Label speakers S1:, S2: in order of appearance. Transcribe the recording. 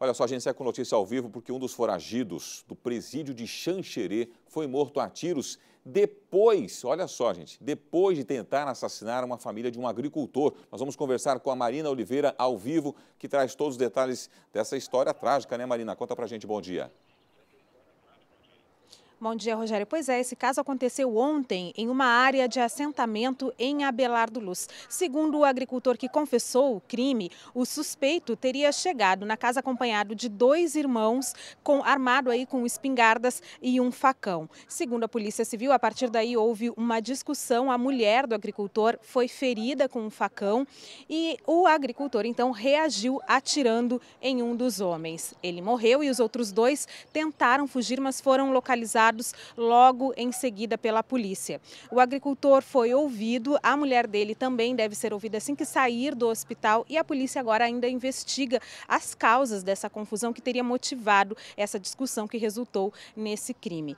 S1: Olha só, a gente segue com notícia ao vivo porque um dos foragidos do presídio de Xanxerê foi morto a tiros depois, olha só, gente, depois de tentar assassinar uma família de um agricultor. Nós vamos conversar com a Marina Oliveira ao vivo, que traz todos os detalhes dessa história trágica, né, Marina? Conta pra gente, bom dia.
S2: Bom dia, Rogério. Pois é, esse caso aconteceu ontem em uma área de assentamento em Abelardo Luz. Segundo o agricultor que confessou o crime, o suspeito teria chegado na casa acompanhado de dois irmãos, com, armado aí com espingardas e um facão. Segundo a Polícia Civil, a partir daí houve uma discussão. A mulher do agricultor foi ferida com um facão e o agricultor então reagiu atirando em um dos homens. Ele morreu e os outros dois tentaram fugir, mas foram localizados logo em seguida pela polícia. O agricultor foi ouvido, a mulher dele também deve ser ouvida assim que sair do hospital e a polícia agora ainda investiga as causas dessa confusão que teria motivado essa discussão que resultou nesse crime.